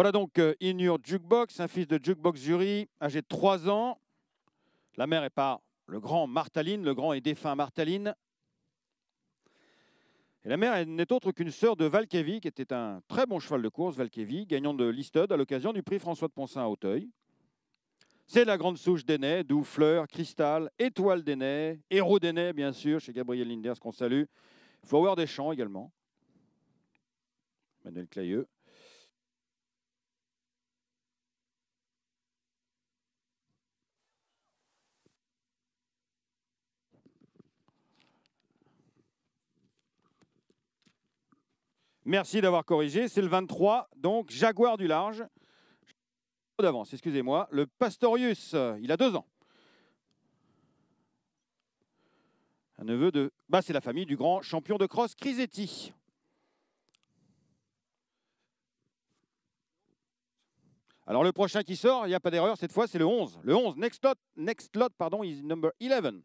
Voilà donc euh, Inur Jukebox, un fils de Jukebox Jury, âgé de 3 ans. La mère est par le grand Martaline, le grand et défunt Martaline. Et la mère n'est autre qu'une sœur de Valkevi, qui était un très bon cheval de course, Valkevi, gagnant de l'Istud à l'occasion du prix François de Ponsin à Auteuil. C'est la grande souche nez, d'où Fleur, Cristal, Étoile d'Ainé, Héros d'Ainé, bien sûr, chez Gabriel Linders, qu'on salue. Flower des Champs également. Manuel Clayeux. Merci d'avoir corrigé. C'est le 23, donc Jaguar du large. D'avance, excusez-moi. Le Pastorius, il a deux ans. Un neveu de. Bah, c'est la famille du grand champion de cross Crisetti. Alors le prochain qui sort, il n'y a pas d'erreur cette fois, c'est le 11. Le 11, next lot, next lot pardon, is number 11.